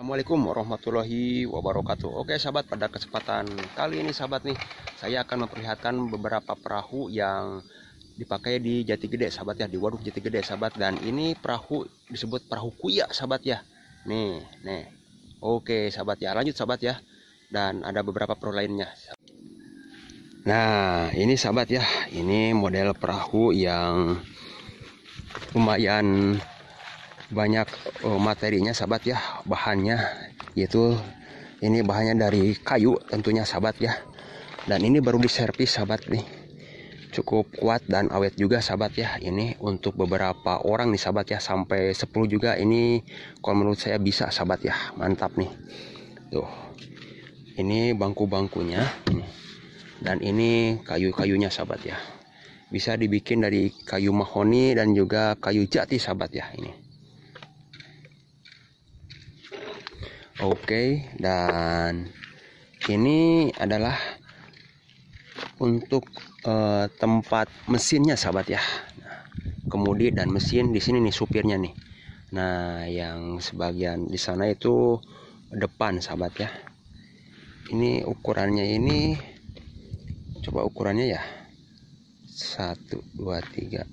Assalamualaikum warahmatullahi wabarakatuh Oke sahabat pada kesempatan kali ini sahabat nih Saya akan memperlihatkan beberapa perahu yang dipakai di Jati Gede sahabat ya Di waduk Jati Gede sahabat Dan ini perahu disebut perahu kuya sahabat ya Nih nih Oke sahabat ya lanjut sahabat ya Dan ada beberapa perahu lainnya Nah ini sahabat ya Ini model perahu yang lumayan banyak uh, materinya sahabat ya bahannya yaitu ini bahannya dari kayu tentunya sahabat ya dan ini baru diservis sahabat nih cukup kuat dan awet juga sahabat ya ini untuk beberapa orang nih sahabat ya sampai 10 juga ini kalau menurut saya bisa sahabat ya mantap nih tuh ini bangku-bangkunya dan ini kayu-kayunya sahabat ya bisa dibikin dari kayu mahoni dan juga kayu jati sahabat ya ini Oke, dan ini adalah untuk uh, tempat mesinnya sahabat ya. Nah, kemudi dan mesin di sini nih supirnya nih. Nah, yang sebagian di sana itu depan sahabat ya. Ini ukurannya ini coba ukurannya ya. satu dua tiga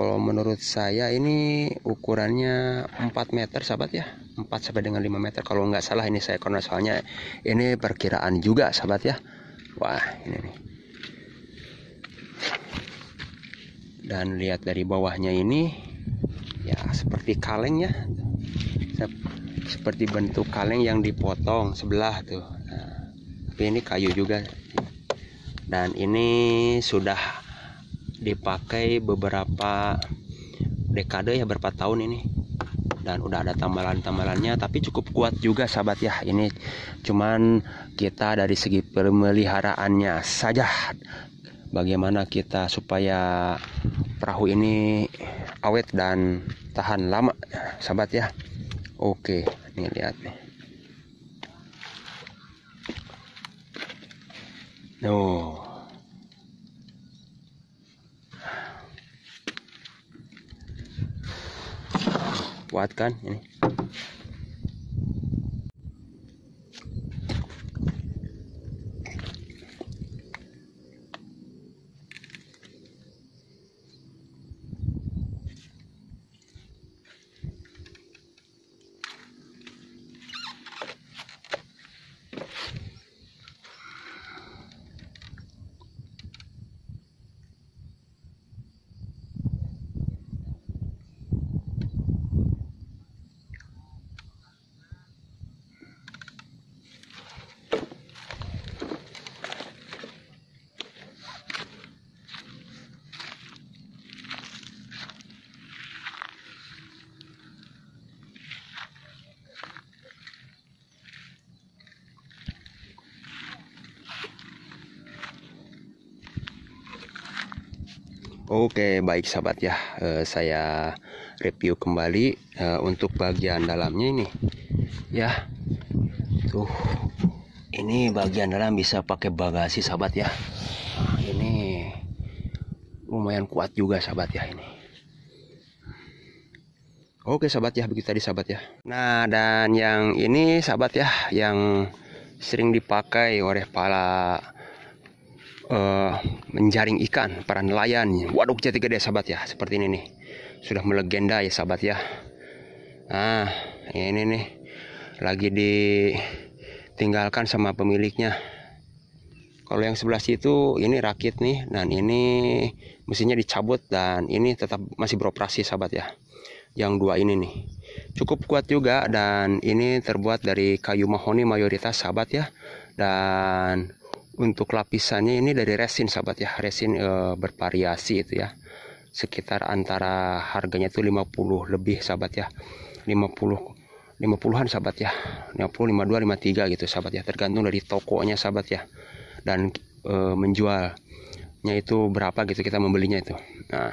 kalau menurut saya ini ukurannya 4 meter sahabat ya 4 sampai dengan 5 meter kalau nggak salah ini saya karena soalnya ini perkiraan juga sahabat ya wah ini nih dan lihat dari bawahnya ini ya seperti kaleng ya seperti bentuk kaleng yang dipotong sebelah tuh nah, tapi ini kayu juga dan ini sudah dipakai beberapa dekade ya berapa tahun ini dan udah ada tambalan-tambalannya tapi cukup kuat juga sahabat ya ini cuman kita dari segi pemeliharaannya saja bagaimana kita supaya perahu ini awet dan tahan lama sahabat ya oke nih lihat nih oh kuatkan ini Oke, baik sahabat ya, Uh, saya review kembali uh, untuk bagian dalamnya ini. Ya, tuh, ini bagian dalam bisa pakai bagasi sahabat ya. ini lumayan kuat juga sahabat ya ini. Oke sahabat ya, begitu tadi sahabat ya. Nah dan yang ini sahabat ya, yang sering dipakai oleh para uh, menjaring ikan para nelayan waduk jati gede sahabat ya seperti ini nih sudah melegenda ya sahabat ya nah ini nih lagi ditinggalkan sama pemiliknya kalau yang sebelah situ ini rakit nih dan ini mesinnya dicabut dan ini tetap masih beroperasi sahabat ya yang dua ini nih cukup kuat juga dan ini terbuat dari kayu mahoni mayoritas sahabat ya dan untuk lapisannya ini dari resin sahabat ya resin e, bervariasi itu ya sekitar antara harganya itu 50 lebih sahabat ya 50 50-an sahabat ya 50 52 53 gitu sahabat ya tergantung dari tokonya sahabat ya dan e, menjualnya itu berapa gitu kita membelinya itu nah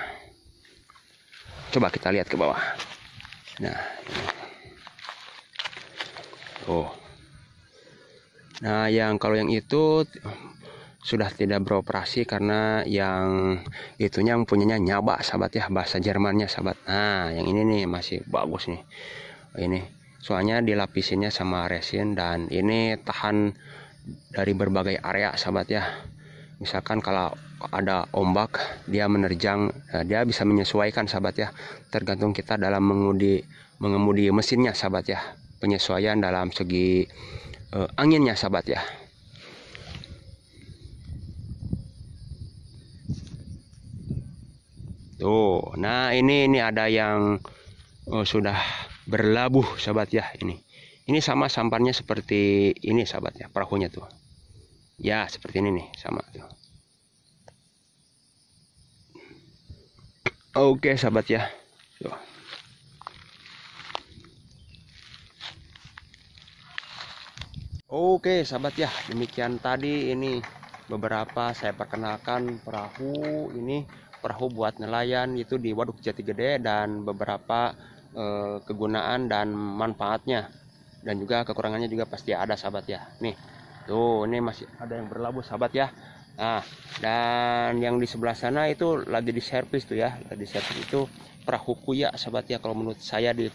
coba kita lihat ke bawah nah oh Nah, yang kalau yang itu sudah tidak beroperasi karena yang itunya yang punyanya nyaba sahabat ya bahasa Jermannya sahabat. Nah, yang ini nih masih bagus nih. Ini soalnya dilapisinnya sama resin dan ini tahan dari berbagai area sahabat ya. Misalkan kalau ada ombak dia menerjang nah, dia bisa menyesuaikan sahabat ya tergantung kita dalam mengudi mengemudi mesinnya sahabat ya penyesuaian dalam segi uh, eh, anginnya sahabat ya tuh nah ini ini ada yang uh, sudah berlabuh sahabat ya ini ini sama sampannya seperti ini sahabat ya perahunya tuh ya seperti ini nih sama tuh oke sahabat ya tuh. Oke sahabat ya demikian tadi ini beberapa saya perkenalkan perahu ini perahu buat nelayan itu di Waduk Jati Gede dan beberapa eh, kegunaan dan manfaatnya dan juga kekurangannya juga pasti ada sahabat ya nih tuh ini masih ada yang berlabuh sahabat ya nah dan yang di sebelah sana itu lagi di diservis tuh ya lagi diservis itu perahu kuya sahabat ya kalau menurut saya di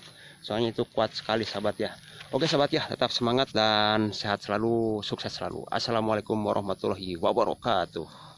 soalnya itu kuat sekali sahabat ya oke sahabat ya tetap semangat dan sehat selalu sukses selalu assalamualaikum warahmatullahi wabarakatuh